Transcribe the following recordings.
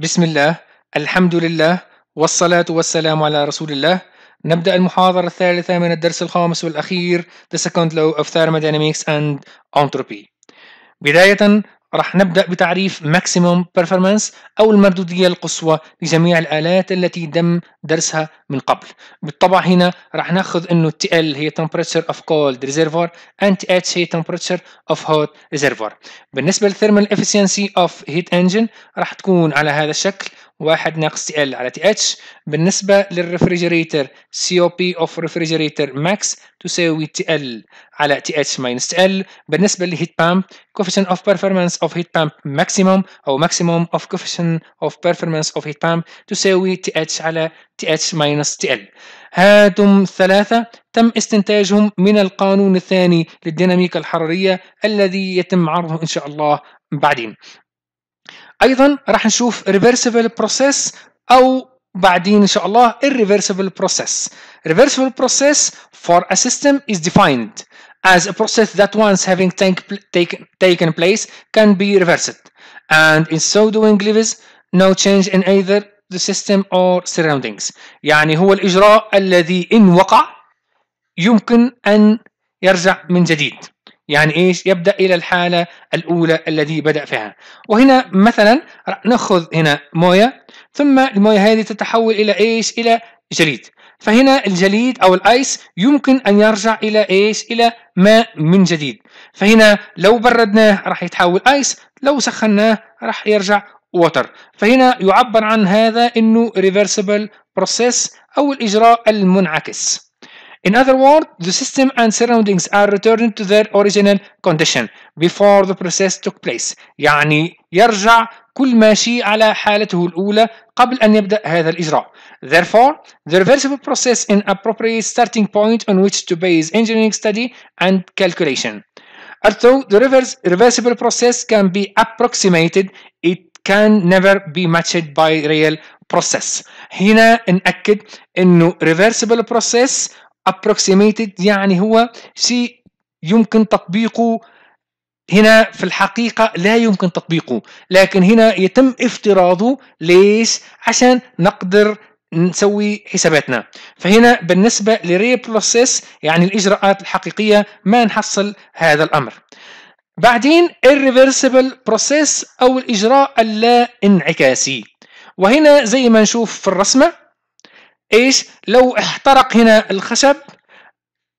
بسم الله الحمد لله والصلاة والسلام على رسول الله نبدأ المحاضرة الثالثة من الدرس الخامس والأخير The Second Law of Thermodynamics and Entropy بداية رح نبدأ بتعريف ماكسيموم بيرفورمانس أو المردودية القصوى لجميع الآلات التي تم درسها من قبل بالطبع هنا رح ناخذ أنه TL هي Temperature of Cold Reservoir and TH هي Temperature of Hot Reservoir بالنسبة للثيرمال efficiency of Heat Engine رح تكون على هذا الشكل واحد ناقص ال على تي اتش بالنسبة للريفريجريتر سي او بي اوف ريفريجريتر ماكس تساوي تي ال على تي اتش ماينس تي ال بالنسبة للهيت بامب كوفيشن اوف بيرفورمانس اوف هيت بامب ماكسيموم أو ماكسيموم اوف كوفيشن اوف بيرفورمانس اوف هيت بامب تساوي تي اتش على تي اتش ماينس تي ال هاتم ثلاثة تم استنتاجهم من القانون الثاني للديناميكا الحرارية الذي يتم عرضه إن شاء الله بعدين ايضا راح نشوف ريفرسيبل بروسيس او بعدين ان شاء الله irreversible process reversible process for a system is defined as a process that once having take, take, taken place can be reversed and in so doing leaves no change in either the system or surroundings يعني هو الإجراء الذي إن وقع يمكن أن يرجع من جديد يعني ايش يبدا الى الحاله الاولى الذي بدا فيها وهنا مثلا ناخذ هنا مويه ثم المويه هذه تتحول الى ايش الى جليد فهنا الجليد او الايس يمكن ان يرجع الى ايش الى ماء من جديد فهنا لو بردناه راح يتحول ايس لو سخناه راح يرجع ووتر فهنا يعبر عن هذا انه ريفرسيبل بروسيس او الاجراء المنعكس In other words, the system and surroundings are returned to their original condition before the process took place يعني يرجع كل ما شيء على حالته الأولى قبل أن يبدأ هذا الإجراء Therefore, the reversible process is appropriate starting point on which to base engineering study and calculation Although the reverse, reversible process can be approximated, it can never be matched by real process هنا نأكد أنه reversible process approximated يعني هو شيء يمكن تطبيقه هنا في الحقيقة لا يمكن تطبيقه لكن هنا يتم افتراضه ليش؟ عشان نقدر نسوي حساباتنا فهنا بالنسبة لريبروسيس يعني الإجراءات الحقيقية ما نحصل هذا الأمر بعدين irreversible process أو الإجراء اللا انعكاسي وهنا زي ما نشوف في الرسمة ايش لو احترق هنا الخشب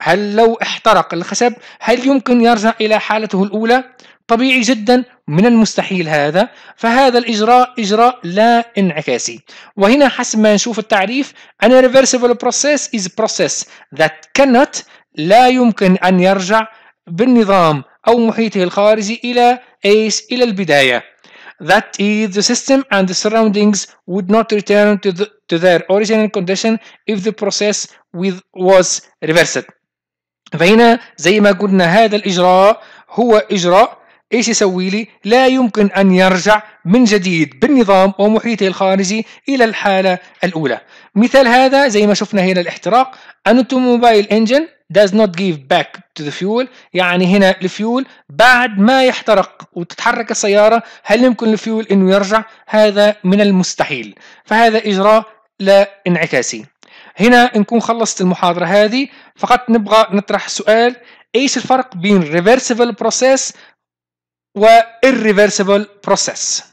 هل لو احترق الخشب هل يمكن يرجع إلى حالته الأولى؟ طبيعي جدا من المستحيل هذا فهذا الإجراء إجراء لا انعكاسي وهنا حسب ما نشوف التعريف an irreversible process is a process that cannot لا يمكن أن يرجع بالنظام أو محيطه الخارجي إلى إيش؟ إلى البداية that is, the system and the surroundings would not return to, the, to their original condition if the process with, was reversed. فهنا زي ما قلنا هذا الإجراء هو إجراء إيش يسوي لي؟ لا يمكن أن يرجع من جديد بالنظام ومحيطه الخارجي إلى الحالة الأولى مثال هذا زي ما شفنا هنا الاحتراق an automobile engine does not give back to the fuel يعني هنا الفيول بعد ما يحترق وتتحرك السيارة هل يمكن الفيول أنه يرجع هذا من المستحيل فهذا إجراء لا انعكاسي هنا نكون خلصت المحاضرة هذه فقط نبغى نطرح سؤال ايش الفرق بين reversible process و irreversible process